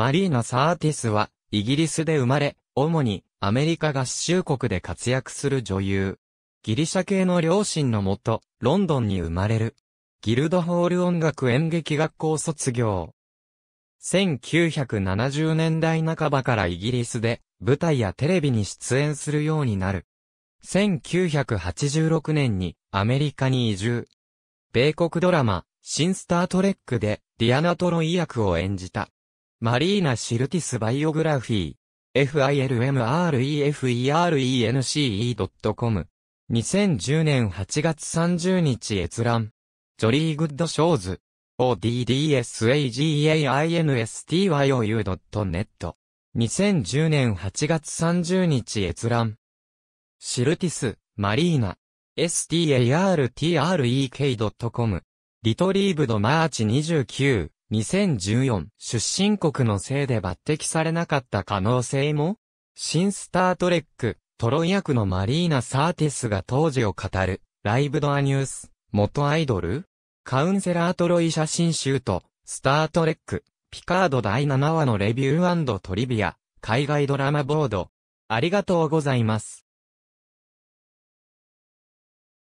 マリーナ・サーティスは、イギリスで生まれ、主にアメリカ合衆国で活躍する女優。ギリシャ系の両親のもと、ロンドンに生まれる。ギルドホール音楽演劇学校卒業。1970年代半ばからイギリスで舞台やテレビに出演するようになる。1986年にアメリカに移住。米国ドラマ、新スタートレックでディアナトロイ役を演じた。マリーナ・シルティス・バイオグラフィー。filmrefernce.com。2010年8月30日閲覧。ジョリー・グッド・ショーズ。oddsaginstyu.net a o。2010年8月30日閲覧。シルティス、マリーナ。startre.com。リトリーブド・マーチ29。2014出身国のせいで抜擢されなかった可能性も新スタートレック、トロイ役のマリーナ・サーティスが当時を語る、ライブドアニュース、元アイドルカウンセラートロイ写真集と、スタートレック、ピカード第7話のレビュートリビア、海外ドラマボード。ありがとうございます。